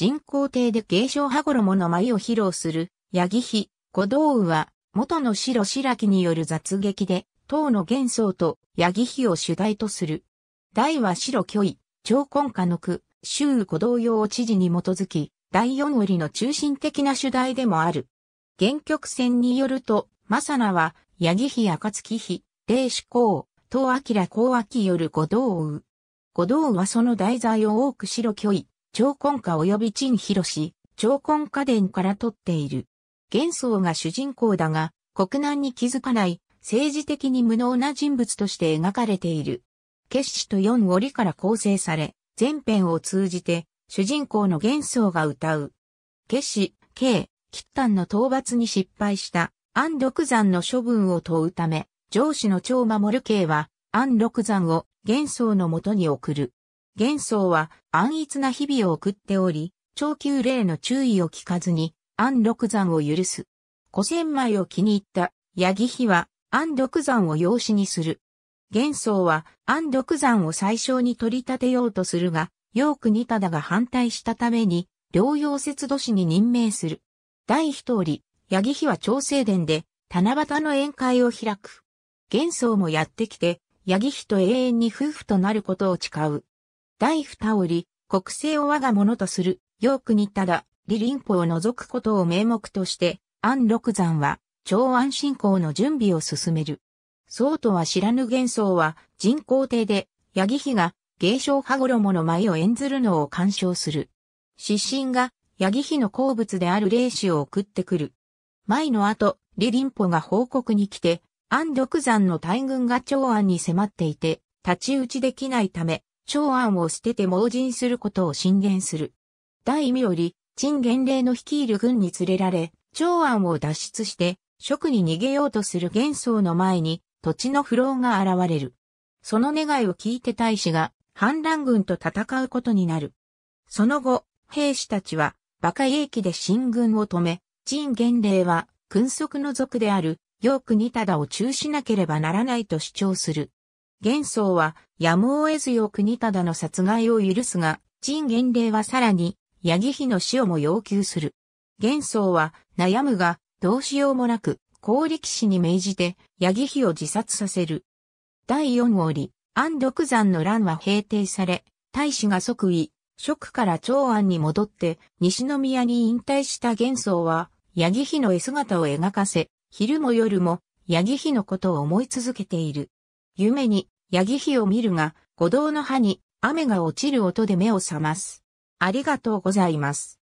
人工帝で芸商羽衣の舞を披露する、八木妃、小道羽は、元の白白木による雑劇で、唐の幻想と八木妃を主題とする。大は白虚位、超根下の句、周古用を知事に基づき、第四折の中心的な主題でもある。原曲線によると、マサナは、八木赤暁妃、霊志公、唐明公明よる五道雨。五道雨はその題材を多く白虚位、超根家及び陳広氏、超根家伝から取っている。元宗が主人公だが、国難に気づかない、政治的に無能な人物として描かれている。決死と四折から構成され、全編を通じて、主人公の元宗が歌う。決死、慶、吉丹の討伐に失敗した安禄山の処分を問うため、上司の長守刑は安禄山を元宗のもとに送る。元宗は安逸な日々を送っており、長久霊の注意を聞かずに、安禄山を許す。古千枚を気に入った、八木妃は、安禄山を養子にする。元宗は安禄山を最小に取り立てようとするが、楊国忠が反対したために、療養節度士に任命する。第一人、八木妃は調整殿で、七夕の宴会を開く。元宗もやってきて、八木妃と永遠に夫婦となることを誓う。大二織、国政を我が物とする、ヨークにただ、リリンポを除くことを名目として、安六山は、長安信仰の準備を進める。そうとは知らぬ幻想は、人工帝で、八木妃が、芸商羽衣の舞を演ずるのを鑑賞する。失神が、八木妃の好物である霊子を送ってくる。舞の後、リリンポが報告に来て、安六山の大軍が長安に迫っていて、立ち打ちできないため、長安を捨てて盲人することを進言する。大意より、陳元霊の率いる軍に連れられ、長安を脱出して、職に逃げようとする元宗の前に、土地の不老が現れる。その願いを聞いて大使が、反乱軍と戦うことになる。その後、兵士たちは、馬鹿英気で進軍を止め、陳元霊は、君側の族である、ヨ国クただを中しなければならないと主張する。玄宗はやむを得ずよ国忠の殺害を許すが、陳元令はさらに、八木妃の死をも要求する。玄宗は悩むが、どうしようもなく、高力士に命じて、八木妃を自殺させる。第4折、安禄山の乱は平定され、大使が即位、職から長安に戻って、西宮に引退した元宗は、八木妃の絵姿を描かせ、昼も夜も、八木妃のことを思い続けている。夢に、ヤギ火を見るが、五道の葉に、雨が落ちる音で目を覚ます。ありがとうございます。